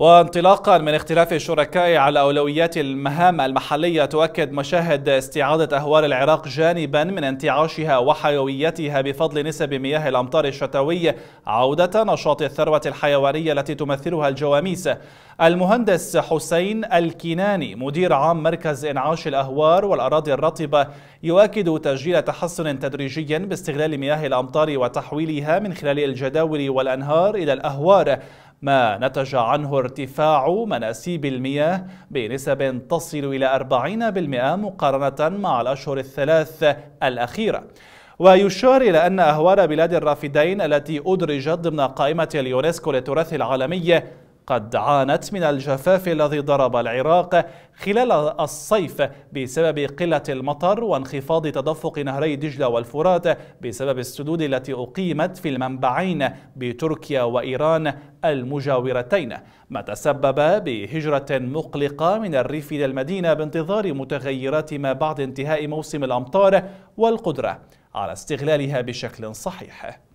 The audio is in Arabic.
وانطلاقا من اختلاف الشركاء على أولويات المهام المحلية تؤكد مشاهد استعادة أهوال العراق جانبا من انتعاشها وحيويتها بفضل نسب مياه الأمطار الشتوية عودة نشاط الثروة الحيوانية التي تمثلها الجواميس المهندس حسين الكناني مدير عام مركز إنعاش الأهوار والأراضي الرطبة يؤكد تسجيل تحسن تدريجي باستغلال مياه الأمطار وتحويلها من خلال الجداول والأنهار إلى الأهوار ما نتج عنه ارتفاع مناسيب المياه بنسب تصل إلى 40% مقارنة مع الأشهر الثلاث الأخيرة ويشار إلى أن أهوال بلاد الرافدين التي أدرجت ضمن قائمة اليونسكو للتراث العالمي قد عانت من الجفاف الذي ضرب العراق خلال الصيف بسبب قلة المطر وانخفاض تدفق نهري دجلة والفرات بسبب السدود التي أقيمت في المنبعين بتركيا وإيران المجاورتين ما تسبب بهجرة مقلقة من الريف إلى المدينة بانتظار متغيرات ما بعد انتهاء موسم الأمطار والقدرة على استغلالها بشكل صحيح